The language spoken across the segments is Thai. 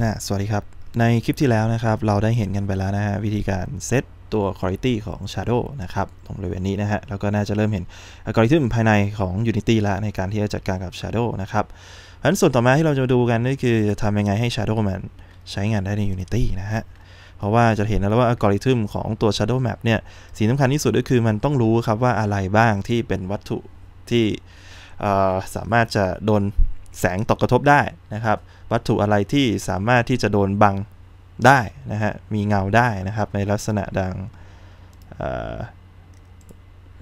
นะสวัสดีครับในคลิปที่แล้วนะครับเราได้เห็นกันไปแล้วนะฮะ วิธีการเซตตัว quality ของ shadow นะครับ ตรงบริเวณนี้นะฮะแล้วก็น่าจะเริ่มเห็นอัลกอริทึมภายในของ unity ละในการที่จะจัดการกับ shadow นะครับเพราะฉะนั้นส่วนต่อมาที่เราจะดูกันนี่คือทำยังไงให้ shadow มันใช้งานได้ใน unity นะฮะ เพราะว่าจะเห็นแล้วว่าอัลกอริทึมของตัว shadow map เนี่ยสิ่งสำคัญที่สุดก็คือมันต้องรู้ครับว่าอะไรบ้างที่เป็นวัตถุที่สามารถจะโดนแสงตกกระทบได้นะครับ วัตถุอะไรที่สามารถที่จะโดนบังได้นะฮะมีเงาได้นะครับในลักษณะดัง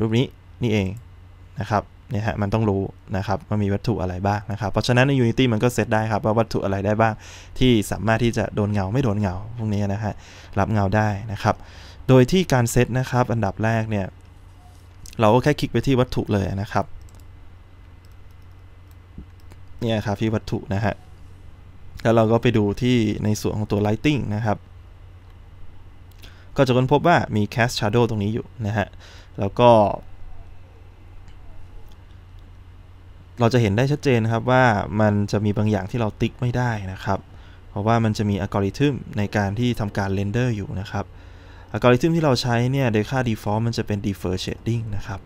รูปนี้นี่เองนะครับเนี่ยฮะมันต้องรู้นะครับมันมีวัตถุอะไรบ้างนะครับเพราะฉะนั้นใน Unity มันก็เซตได้ครับ ว่าวัตถุอะไรได้บ้างที่สามารถที่จะโดนเงาไม่โดนเงาพวกนี้นะฮะรับเงาได้นะครับ โดยที่การเซตนะครับอันดับแรกเนี่ยเราก็แค่คลิกไปที่วัตถุเลยนะครับเนี่ยครับที่วัตถุนะฮะ แล้วเราก็ไปดูที่ในส่วนของตัว Lighting นะครับ ก็จะค้นพบว่ามี Cast Shadow ตรงนี้อยู่นะฮะ แล้วก็ เราจะเห็นได้ชัดเจนครับว่ามันจะมีบางอย่างที่เราติ๊กไม่ได้นะครับ เพราะว่ามันจะมีอัลกอริทึมในการที่ทำการเรนเดอร์อยู่นะครับ อัลกอริทึมที่เราใช้เนี่ยโดยค่า default มันจะเป็น defer shading นะครับ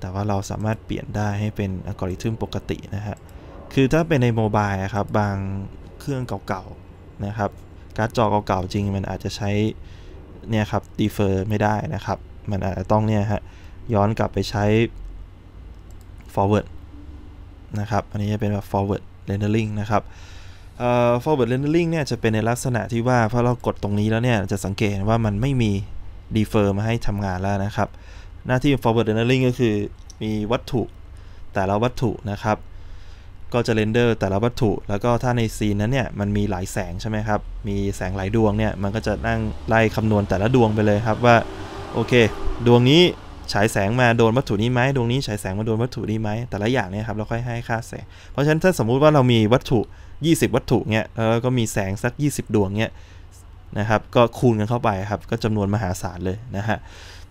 แต่ว่าเราสามารถเปลี่ยนได้ให้เป็นอัลกอริทึมปกติ นะฮะ คือถ้าเป็นในโมบายครับบางเครื่องเก่าๆนะครับการ์ดจอเก่าๆจริง มันอาจจะใช้เนี่ยครับ ดีเฟอร์ไม่ได้นะครับ มันอาจจะต้องเนี่ยฮะย้อนกลับไปใช้ forward นะครับอันนี้จะเป็นแบบ forward rendering นะครับ forward rendering เนี่ยจะเป็นในลักษณะที่ว่าพอเรากดตรงนี้แล้วเนี่ยจะสังเกตว่ามันไม่มี defer มาให้ทำงานแล้วนะครับหน้าที่ forward rendering ก็คือมีวัตถุแต่ละวัตถุนะครับ ก็จะเรนเดอร์แต่ละวัตถุ แล้วก็ถ้าในซีนนั้นเนี่ยมันมีหลายแสงใช่ไหมครับ มีแสงหลายดวงเนี่ย มันก็จะนั่งไล่คำนวณแต่ละดวงไปเลยครับว่าโอเค ดวงนี้ฉายแสงมาโดนวัตถุนี้ไหมดวงนี้ฉายแสงมาโดนวัตถุนี้ไหมแต่ละอย่างเนี่ยครับเราค่อยให้ค่าแสง เพราะฉะนั้นถ้าสมมุติว่าเรามีวัตถุ 20 วัตถุเนี่ยแล้วก็มีแสงสัก 20 ดวงเนี่ยนะครับ ก็คูณกันเข้าไปครับก็จำนวนมหาศาลเลยนะฮะ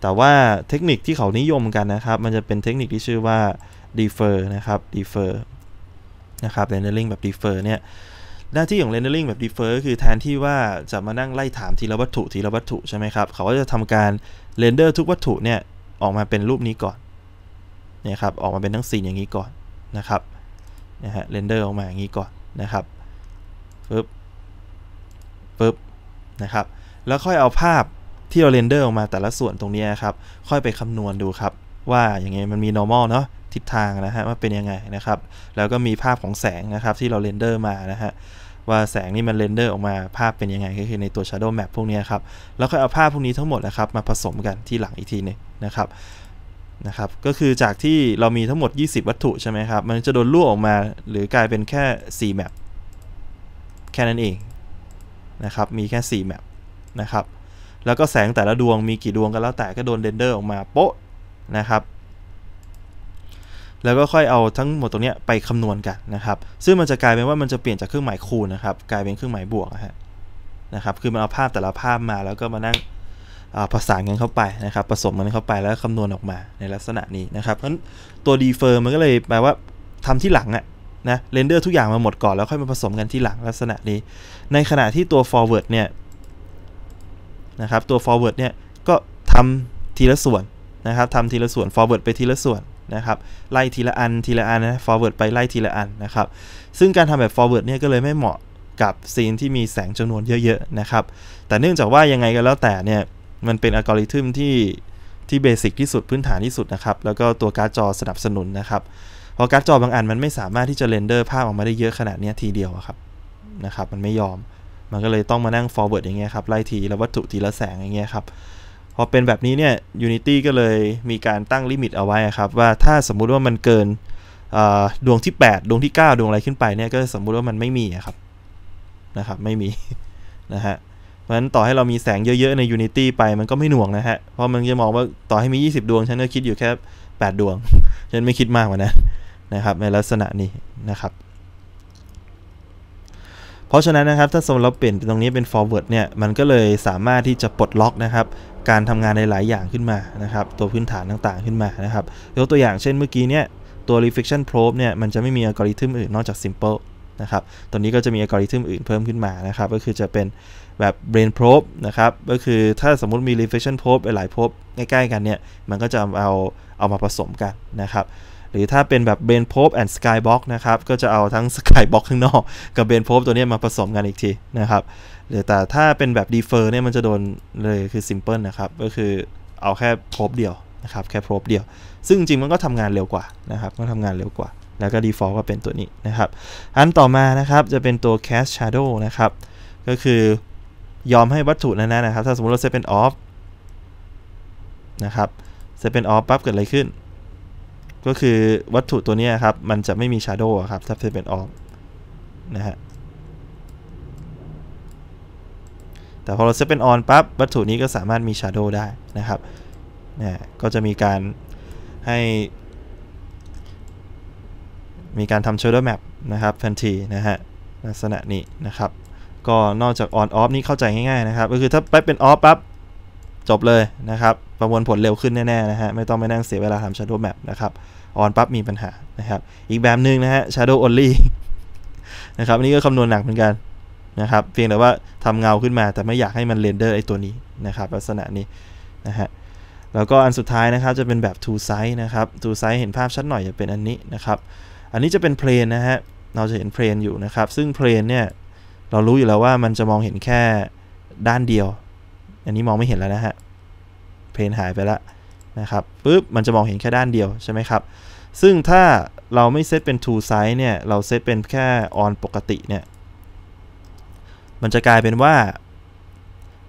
แต่ว่าเทคนิคที่เขานิยมกันนะครับ มันจะเป็นเทคนิคที่ชื่อว่า defer นะครับ defer นะครับ rendering แบบ defer เนี่ยหน้าที่ของ rendering แบบ defer ก็คือแทนที่ว่าจะมานั่งไล่ถามทีละวัตถุทีละวัตถุใช่ไหมครับเขาก็จะทำการเรนเดอร์ทุกวัตถุเนี่ยออกมาเป็นรูปนี้ก่อนเนี่ยครับออกมาเป็นทั้งสีอย่างนี้ก่อนนะครับนะฮะเรนเดอร์ออกมาอย่างนี้ก่อนนะครับปึ๊บปึ๊บนะครับแล้วค่อยเอาภาพที่เราเรนเดอร์ออกมาแต่ละส่วนตรงนี้ครับ ค่อยไปคำนวณดูครับ ว่าอย่างไงมันมี normal เนาะทิศทางนะฮะว่าเป็นยังไงนะครับ แล้วก็มีภาพของแสงนะครับที่เราเรนเดอร์มานะฮะว่าแสงนี่มันเรนเดอร์ออกมาภาพเป็นยังไง ก็คือในตัว Shadow Map พวกนี้ครับแล้วค่อยเอาภาพพวกนี้ทั้งหมดนะครับ มาผสมกันที่หลังอีกทีนึงนะครับนะครับ ก็คือจากที่เรามีทั้งหมด 20 วัตถุใช่ไหมครับมันจะโดนลวกออกมาหรือกลายเป็นแค่4แม p แค่นั้นเองนะครับมีแค่4แม p นะครับแล้วก็แสงแต่ละดวงมีกี่ดวงก็แล้วแต่ก็โดนเรนเดอร์ออกมาโป๊ะนะครับ แล้วก็ค่อยเอาทั้งหมดตรงนี้ไปคำนวณกัน นะครับ ซึ่งมันจะกลายเป็นว่ามันจะเปลี่ยนจากเครื่องหมายคูณนะครับ กลายเป็นเครื่องหมายบวกนะนะครับคือมันเอาภาพแต่ละภาพมา แล้วก็มานั่งผสานกันเข้าไปนะครับ ผสมกันเข้าไปแล้วคำนวณออกมาในลักษณะนี้นะครับเพราะตัว defer มันก็เลยแปลว่าทำที่หลังอะนะเรนเดอร์ทุกอย่างมาหมดก่อนแล้วค่อยมาผสมกันที่หลังลักษณะนี้ ในขณะที่ตัว forward เนี่ยนะครับตัว forward เนี่ยก็ทำทีละส่วนนะครับทำทีละส่วน forward ไปทีละส่วนนะครับไล่ทีละอันทีละอันนะ forward ไปไล่ทีละอันนะครับซึ่งการทำแบบ forward เนี่ยก็เลยไม่เหมาะกับซีนที่มีแสงจำนวนเยอะๆนะครับแต่เนื่องจากว่ายังไงก็แล้วแต่เนี่ยมันเป็นอัลกอริทึมที่ที่เบสิกที่สุดพื้นฐานที่สุดนะครับแล้วก็ตัวการ์ดจอสนับสนุนนะครับเพราะการ์ดจอบางอันมันไม่สามารถที่จะเรนเดอร์ภาพออกมาได้เยอะขนาดนี้ทีเดียวครับนะครับ มันไม่ยอมมันก็เลยต้องมานั่ง forward อย่างเงี้ยครับ ไล่ทีละวัตถุทีละแสงอย่างเงี้ยครับพอเป็นแบบนี้เนี่ย Unity ก็เลยมีการตั้งลิมิตเอาไว้ครับ ว่าถ้าสมมุติว่ามันเกินดวงที่ 8 ดวงที่ 9 ดวงอะไรขึ้นไปเนี่ยก็สมมุติว่ามันไม่มีครับ นะครับ ไม่มีนะฮะ เพราะฉะนั้นต่อให้เรามีแสงเยอะๆ ใน Unity ไปมันก็ไม่หน่วงนะฮะเพราะมันจะมองว่าต่อให้มี 20 ดวงฉันก็คิดอยู่แค่8ดวงฉันไม่คิดมากกว่านั้นนะครับ ในลักษณะนี้นะครับเพราะฉะนั้นนะครับถ้าสมมติเราเปลี่ยนตรงนี้เป็น forward เนี่ยมันก็เลยสามารถที่จะปลดล็อกนะครับการทำงานในหลายอย่างขึ้นมานะครับตัวพื้นฐานต่างๆขึ้นมานะครับยกตัวอย่างเช่นเมื่อกี้เนี่ยตัว reflection probe เนี่ยมันจะไม่มีอัลกอริทึมอื่นนอกจาก simple นะครับตัวนี้ก็จะมีอัลกอริทึมอื่นเพิ่มขึ้นมานะครับก็คือจะเป็นแบบ brain probe นะครับก็คือถ้าสมมติมี reflection probe หลาย probe ใกล้ๆกันเนี่ยมันก็จะเอาเอามาผสมกันนะครับหรือถ้าเป็นแบบเบนโพบแอนด์สกายบ็อกนะครับก็จะเอาทั้งสกายบ็อกข้างนอก กับเบนโพบตัวนี้มาผสมกันอีกทีนะครับหรือแต่ถ้าเป็นแบบดีเฟอร์เนี่ยมันจะโดนเลยคือซิมเพิลนะครับ ก็คือเอาแค่โพบเดียวนะครับแค่โพบเดียว ซึ่งจริงมันก็ทำงานเร็วกว่านะครับมันทำงานเร็วกว่า แล้วก็ดีฟอล l ์ก็เป็นตัวนี้นะครับอันต่อมานะครับจะเป็นตัว cast shadow นะครับก็คือยอมให้วัตถุนั้นนะครับ ถ้าสมมติเราเซตเป็นออฟนะครับเซตเป็นออฟปั๊บเกิดอะไรขึ้นก็คือวัตถุตัวนี้ครับมันจะไม่มีชาร์โดครับถ้าเป็นออฟนะฮะแต่พอเราเซตเป็นออนปั๊บวัตถุนี้ก็สามารถมีชาร์โดได้นะครับนะก็จะมีการให้มีการทำชาร์โดแมปนะครับทันที นะฮะลักษณะนี้นะครับ ก็นอกจากออนออฟนี้เข้าใจง่ายๆ นะครับก็คือถ้าไปเป็นออฟปั๊บจบเลยนะครับ ประมวลผลเร็วขึ้นแน่ๆนะฮะ ไม่ต้องไปนั่งเสียเวลาทำ Shadow Map นะครับออนปั๊บมีปัญหานะครับ อีกแบบหนึ่งนะฮะ Shadow Only นะครับ อันนี้ก็คำนวณหนักเหมือนกัน นะครับ เพียงแต่ว่าทำเงาขึ้นมา แต่ไม่อยากให้มันเรนเดอร์ไอตัวนี้นะครับลักษณะนี้นะฮะ แล้วก็อันสุดท้ายนะครับ จะเป็นแบบ two size นะครับ two size เห็นภาพชัดหน่อยจะเป็นอันนี้นะครับ อันนี้จะเป็นเพลนนะฮะ เราจะเห็นเพลนอยู่นะครับ ซึ่งเพลนเนี่ยเรารู้อยู่แล้วว่ามันจะมองเห็นแค่ด้านเดียวอันนี้มองไม่เห็นแล้วนะฮะ เพนหายไปแล้วนะครับปุ๊บมันจะมองเห็นแค่ด้านเดียวใช่ไหมครับ ซึ่งถ้าเราไม่เซตเป็น to size เนี่ย เราเซตเป็นแค่ on ปกติเนี่ย มันจะกลายเป็นว่า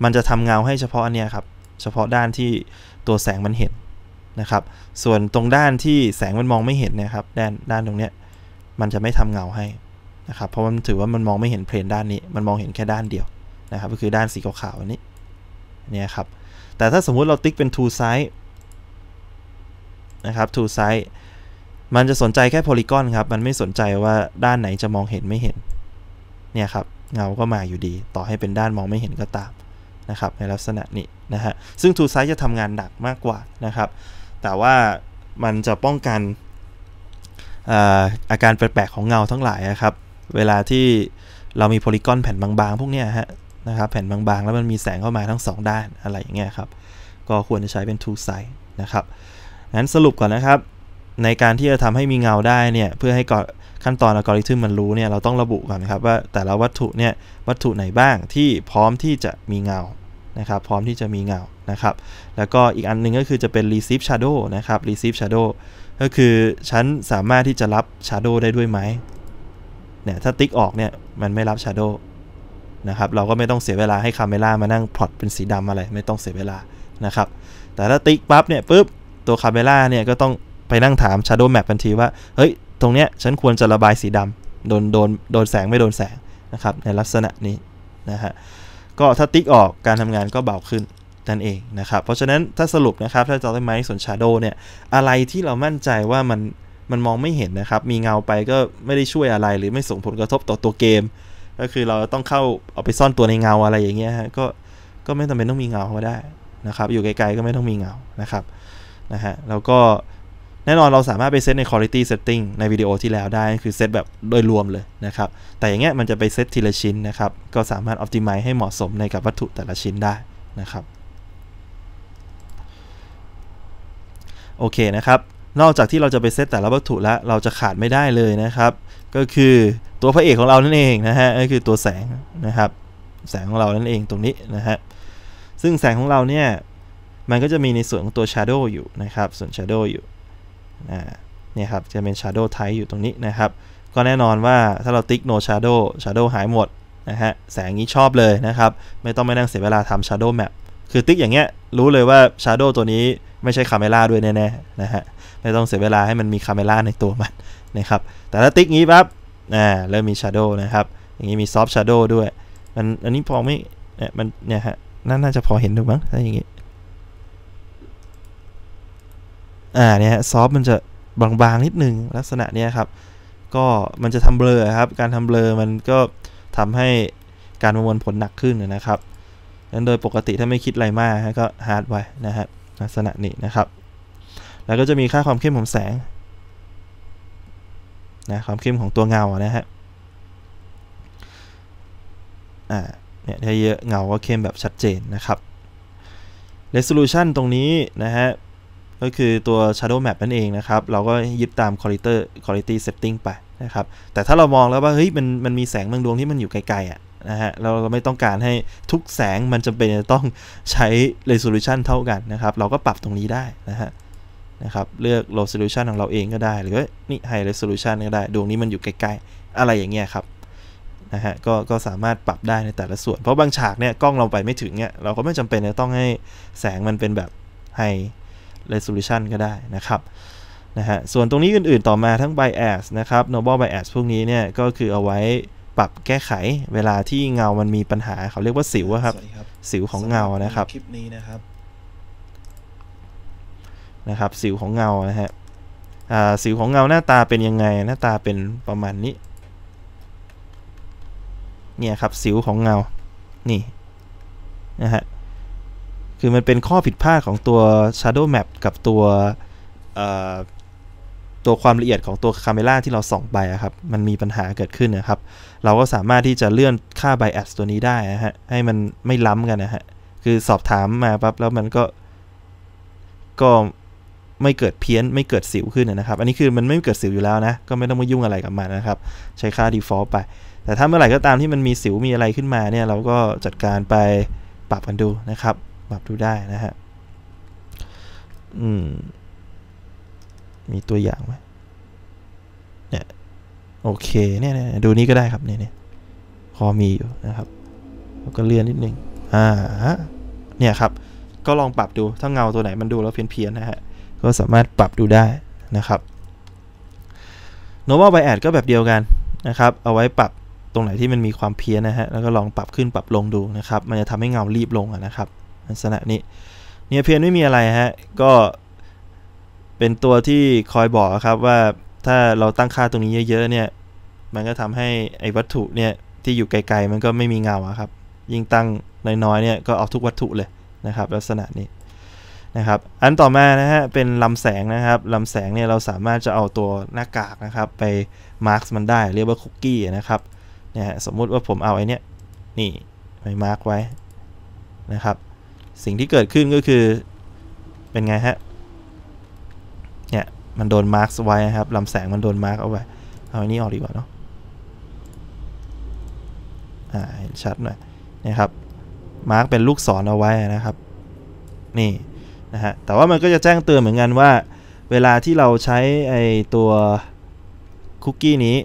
มันจะทำเงาให้เฉพาะอันเนี้ยครับเฉพาะด้านที่ตัวแสงมันเห็นนะครับ ส่วนตรงด้านที่แสงมันมองไม่เห็นนะครับด้านด้านตรงเนี้ย มันจะไม่ทำเงาให้นะครับเพราะมันถือว่ามันมองไม่เห็นเพลนด้านนี้มันมองเห็นแค่ด้านเดียวนะครับก็คือด้านสีขาวๆอันนี้เนี่ยครับ แต่ถ้าสมมุติเราติ๊กเป็น two size นะครับ two size มันจะสนใจแค่โพลีกอนครับ มันไม่สนใจว่าด้านไหนจะมองเห็นไม่เห็น เนี่ยครับ เงาก็มาอยู่ดี ต่อให้เป็นด้านมองไม่เห็นก็ตามนะครับ ในลักษณะนี้นะฮะ ซึ่ง two size จะทำงานหนักมากกว่านะครับ แต่ว่ามันจะป้องกันอาการแปลกๆของเงาทั้งหลายนะครับ เวลาที่เรามีโพลีกอนแผ่นบางๆพวกนี้ฮะนะครับแผ่นบางๆ แล้วมันมีแสงเข้ามาทั้ง 2 ด้านอะไรอย่างเงี้ยครับก็ควรจะใช้เป็น two side นะครับงั้นสรุปก่อนนะครับ ในการที่จะทำให้มีเงาได้เนี่ยเพื่อให้ก่อขั้นตอนอัลกอริทึมมันรู้เนี่ยเราต้องระบุก่อนครับ ว่าแต่ละวัตถุเนี่ยวัตถุไหนบ้างที่พร้อมที่จะมีเงานะครับพร้อมที่จะมีเงานะครับแล้วก็อีกอันนึงก็คือจะเป็น receive shadow นะครับ receive shadow ก็คือฉันสามารถที่จะรับ shadow ได้ด้วยไหมเนี่ยถ้าติ๊กออกเนี่ยมันไม่รับ shadow นะครับเราก็ไม่ต้องเสียเวลาให้คาเมล่ามานั่งพลอตเป็นสีดำอะไร ไม่ต้องเสียเวลานะครับแต่ถ้าติ๊กปั๊บเนี่ยปุ๊บ ตัวคาเมล่าเนี่ยก็ต้องไปนั่งถามชาร์โดแมปทันทีว่าเฮ้ยตรงเนี้ยฉันควรจะระบายสีดำโดนโดนโดนแสงไม่โดนแสงนะครับในลักษณะนี้นะฮะก็ถ้าติ๊กออกการทำงานก็เบาขึ้น นั่นเองนะครับเพราะฉะนั้นถ้าสรุปนะครับ ถ้าจอได้ไหมส่วนชาร์โดเนี่ยอะไรที่เรามั่นใจว่ามันมันมองไม่เห็นนะครับมีเงาไปก็ไม่ได้ช่วยอะไร หรือไม่ส่งผลกระทบต่อตัวเกมก็คือเราต้องเข้าเอาไปซ่อนตัวในเงาอะไรอย่างเงี้ยฮะก็ก็ไม่จำเป็นต้องมีเงาก็ได้นะครับ อยู่ไกลๆก็ไม่ต้องมีเงานะครับนะฮะแล้วก็แน่นอนเราสามารถไปเซตใน quality setting ในวิดีโอที่แล้วได้ คือเซตแบบโดยรวมเลยนะครับ แต่อย่างเงี้ยมันจะไปเซตทีละชิ้นนะครับ ก็สามารถ optimize ให้เหมาะสมในกับวัตถุแต่ละชิ้นได้นะครับ โอเคนะครับนอกจากที่เราจะไปเซตแต่ละวัตถุแล้วเราจะขาดไม่ได้เลยนะครับ ก็คือตัวพระเอกของเรานั่นเองนะฮะก็คือตัวแสงนะครับแสงของเรานั่นเองตรงนี้นะฮะซึ่งแสงของเรา เนี่ยมันก็จะมีในส่วนของตัว Shadow อยู่นะครับส่วน Shadow อยู่นะเนี่ยครับจะเป็น Shadow Type อยู่ตรงนี้นะครับ ก็แน่นอนว่าถ้าเราติ๊ก No Shadow Shadow หายหมดนะฮะแสงนี้ชอบเลยนะครับไม่ต้องไม่นั่งเสียเวลาทำ Shadow Map คือติ๊กอย่างเงี้ยรู้เลยว่า Shadow ตัวนี้ไม่ใช่คาเมล่าด้วยแน่ๆนะฮะ ไม่ต้องเสียเวลาให้มันมีคาเมล่าในตัวมันนะครับ แต่ถ้าติ๊กงี้ปั๊บอ่า เริ่มมีชาร์โดนะครับ อย่างนี้มีซอฟ์ชาร์โดด้วย มัน อันนี้พอไม่เนี่ยมันเนี่ยฮะน่าจะพอเห็นถูกมั้งถ้าอย่างนี้ อ่า เนี่ยซอฟ์มันจะบางๆ นิดนึงลักษณะเนี้ยครับ ก็มันจะทำเบลอครับ การทำเบลอมันก็ทำให้การประมวลผลหนักขึ้นนะครับงั้นโดยปกติถ้าไม่คิดอะไรมากก็ฮาร์ดไว้นะครับลักษณะนี้นะครับ แล้วก็จะมีค่าความเข้มของแสง นะ ความเข้มของตัวเงา นะฮะ อ่า เนี่ย ถ้าเยอะ เงาก็เข้มแบบชัดเจนนะครับ resolution ตรงนี้นะฮะ ก็คือตัว shadow map นั่นเองนะครับ เราก็ยึดตาม quality quality setting ไปนะครับ แต่ถ้าเรามองแล้วว่า เฮ้ย มัน มันมีแสงบางดวงที่มันอยู่ไกลๆอะ่ะนะฮะเราเราไม่ต้องการให้ทุกแสงมันจำเป็นจะต้องใช้ resolution เท่ากันนะครับ เราก็ปรับตรงนี้ได้นะฮะนะครับ เลือก resolution ของเราเองก็ได้ หรือนี่ไฮเร resolution ก็ได้ดวงนี้มันอยู่ใกล้ๆ อะไรอย่างเงี้ยครับนะฮะ ก็ก็สามารถปรับได้ในแต่ละส่วน เพราะบางฉากเนี่ยกล้องเราไปไม่ถึงเนี่ยเราก็ไม่จำเป็นจะต้องให้แสงมันเป็นแบบไฮเรส e ลูชันก็ได้นะครับนะฮะ ส่วนตรงนี้อื่นๆ ต่อมาทั้ง bias นะครับ normal bias พวกนี้เนี่ยก็คือเอาไว้ปรับแก้ไขเวลาที่เงามันมีปัญหา เขาเรียกว่าสิวครับ สิวของเงานะครับ คลิปนี้นะครับ นะครับ สิวของเงา นะฮะ สิวของเงาหน้าตาเป็นยังไง หน้าตาเป็นประมาณนี้ เนี่ยครับ สิวของเงา นี่ นะฮะ คือมันเป็นข้อผิดพลาดของตัว Shadow Map กับตัว ตัวความละเอียดของตัวคาเมล่าที่เราส่องไปครับ มันมีปัญหาเกิดขึ้นนะครับเราก็สามารถที่จะเลื่อนค่า bias ตัวนี้ได้นะฮะให้มันไม่ล้ำกันนะฮะคือสอบถามมาปั๊บแล้วมันก็ก็ไม่เกิดเพี้ยนไม่เกิดสิวขึ้นนะครับ อันนี้คือมันไม่เกิดสิวอยู่แล้วนะก็ไม่ต้องมายุ่งอะไรกับมันนะครับ ใช้ค่า default ไป แต่ถ้าเมื่อไหร่ก็ตามที่มันมีสิวมีอะไรขึ้นมาเนี่ยเราก็จัดการไปปรับกันดูนะครับ ปรับดูได้นะฮะอืมมีตัวอย่างไหมเนี่ยโอเคเนี่ยดูนี้ก็ได้ครับเนี่ยเนี่ยพอมีอยู่นะครับแล้วก็เลื่อนนิดนึงอ่าเนี่ยครับก็ลองปรับดู ถ้าเงาตัวไหนมันดูแล้วเพี้ยนๆนะฮะก็สามารถปรับดูได้นะครับโนบะไบแอดก็แบบเดียวกันนะครับเอาไว้ปรับตรงไหนที่มันมีความเพี้ยนนะฮะแล้วก็ลองปรับขึ้นปรับลงดูนะครับมันจะทำให้เงารีบลงนะครับลักษณะนี้เนี่ยเพี้ยนไม่มีอะไรฮะก็เป็นตัวที่คอยบอกครับว่าถ้าเราตั้งค่าตรงนี้เยอะ ๆ เนี่ยมันก็ทำให้ ไอ้วัตถุเนี่ยที่อยู่ไกลๆมันก็ไม่มีเงาครับยิ่งตั้งน้อยๆเนี่ยก็เอาทุกวัตถุเลย นะครับลักษณะนี้นะครับอันต่อมานะฮะเป็นลำแสงนะครับลำแสงเนี่ยเราสามารถจะเอาตัวหน้ากากนะครับไปมาร์กมันได้เรียกว่าคุกกี้นะครับเนี่ยสมมุติว่าผมเอาไอ้นี่นี่ไปมาร์กไว้นะครับสิ่งที่เกิดขึ้นก็คือเป็นไงฮะเนี่ยมันโดนมาร์กไว้นะครับลำแสงมันโดนมาร์กเอาไว้เอาอันนี้ออกดีกว่าเนาะเห็นชัดหน่อยนะครับมาร์กเป็นลูกศรเอาไว้นะครับ นี่ นะฮะแต่ว่ามันก็จะแจ้งเตือนเหมือนกันว่า เวลาที่เราใช้ไอตัวคุกกี้นี้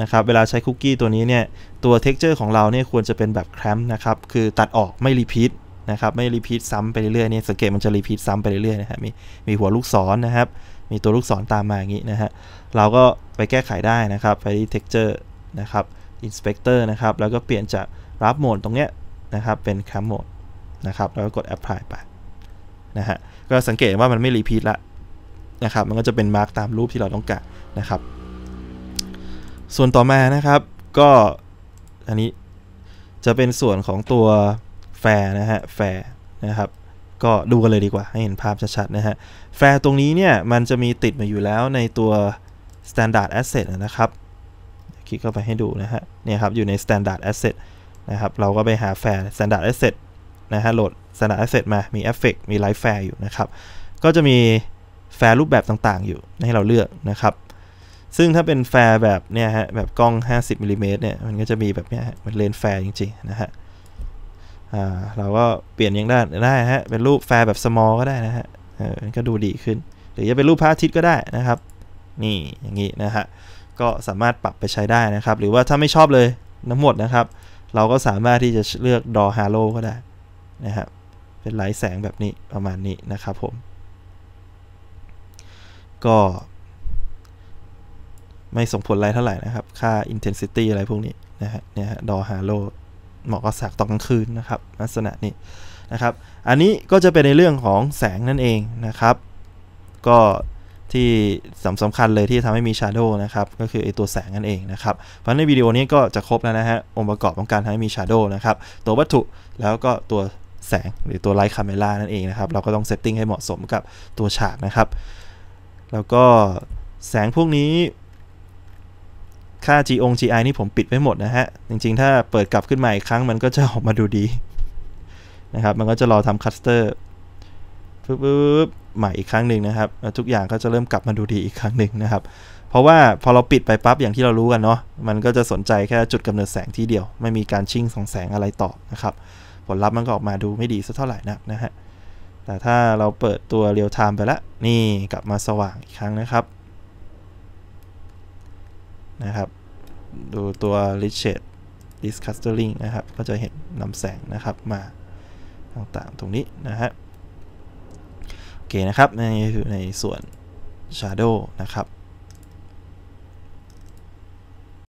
นะครับ เวลาใช้คุกกี้ตัวนี้เนี่ย ตัวเท็กเจอร์ของเราเนี่ยควรจะเป็นแบบแครมนะครับ คือตัดออกไม่รีพีทนะครับ ไม่รีพีทซ้ำไปเรื่อยๆเนี่ยสังเกตมันจะรีพีทซ้ำไปเรื่อยๆนะฮะมีมีหัวลูกศรนนะครับ มีตัวลูกศรตามมาอย่างนี้นะฮะเราก็ไปแก้ไขได้นะครับ ไปที่เท็กเจอร์นะครับ Inspector นะครับ แล้วก็เปลี่ยนจากรับโหมดตรงเนี้ยนะครับเป็น Clamp Mode นะครับแล้วก็กด Apply ไปนะฮะก็สังเกตว่ามันไม่รีพีทละนะครับมันก็จะเป็นมาร์กตามรูปที่เราต้องการนะครับ ส่วนต่อมานะครับก็อันนี้จะเป็นส่วนของตัวแฟร์นะฮะแฟร์นะครับก็ดูกันเลยดีกว่าให้เห็นภาพชัดๆนะฮะแฟร์ตรงนี้เนี่ยมันจะมีติดมาอยู่แล้วในตัว standard asset นะครับคลิกเข้าไปให้ดูนะฮะ เนี่ยครับอยู่ใน standard asset นะครับ เราก็ไปหาแฟร์ standard asset นะฮะ โหลด standard asset มา มี effect มี live fair อยู่นะครับ ก็จะมีแฟร์รูปแบบต่างๆอยู่ให้เราเลือกนะครับ ซึ่งถ้าเป็นแฟร์แบบเนี่ยฮะแบบกล้อง 50มิลิเมตรเนี่ย มันก็จะมีแบบเนี้ยมันเลนแฟร์จริง ๆ นะฮะ อ่า เราก็เปลี่ยนยังได้ได้ฮะ เป็นรูปแฟร์แบบ small ก็ได้นะฮะเออก็ดูดีขึ้น หรือจะเป็นรูปพระอาทิตย์ก็ได้นะครับ นี่อย่างนี้นะฮะก็สามารถปรับไปใช้ได้นะครับ หรือว่าถ้าไม่ชอบเลยทั้งหมดนะครับ เราก็สามารถที่จะเลือกดอฮาโลก็ได้นะครับเป็นหลายแสงแบบนี้ประมาณนี้นะครับผมก็ ไม่ส่งผลอะไรเท่าไหร่นะครับค่า intensity อะไรพวกนี้นะฮะเนี่ยฮะดอฮาโลเหมาะกับสากตอนกลางคืนนะครับลักษณะนี้นะครับ อันนี้ก็จะเป็นในเรื่องของแสงนั่นเองนะครับ ก็ที่สำสำคัญเลยที่ทำให้มีชาร์โดนะครับ ก็คือไอตัวแสงนั่นเองนะครับเพราะในวิดีโอนี้ก็จะครบแล้วนะฮะ องค์ประกอบของการทำให้มีชาร์โดนะครับ ตัววัตถุแล้วก็ตัวแสงหรือตัวไลท์คาเมล่านั่นเองนะครับ เราก็ต้องเซตติ้งให้เหมาะสมกับตัวฉากนะครับ แล้วก็แสงพวกนี้ค่า G อง GI นี่ผมปิดไว้หมดนะฮะ จริงๆ ถ้าเปิดกลับขึ้นมาอีกครั้งมันก็จะออกมาดูดีนะครับมันก็จะรอทำคัสเตอร์ปึ๊บใหม่อีกครั้งหนึ่งนะครับ ทุกอย่างก็จะเริ่มกลับมาดูดีอีกครั้งหนึ่งนะครับ เพราะว่าพอเราปิดไปปั๊บอย่างที่เรารู้กันเนาะ มันก็จะสนใจแค่จุดกำเนิดแสงที่เดียว ไม่มีการชิงสองแสงอะไรต่อนะครับ ผลลัพธ์มันก็ออกมาดูไม่ดีสักเท่าไหร่นักนะฮะ แต่ถ้าเราเปิดตัวเรียลไทม์ไปละนี่กลับมาสว่างอีกครั้งนะครับ นะครับ ดูตัว r i c h e t Discustering นะครับ ก็จะเห็นนำแสงนะครับมาต่างๆ ตรงนี้นะฮะเคนะครับในในส่วน Shadow นะครับ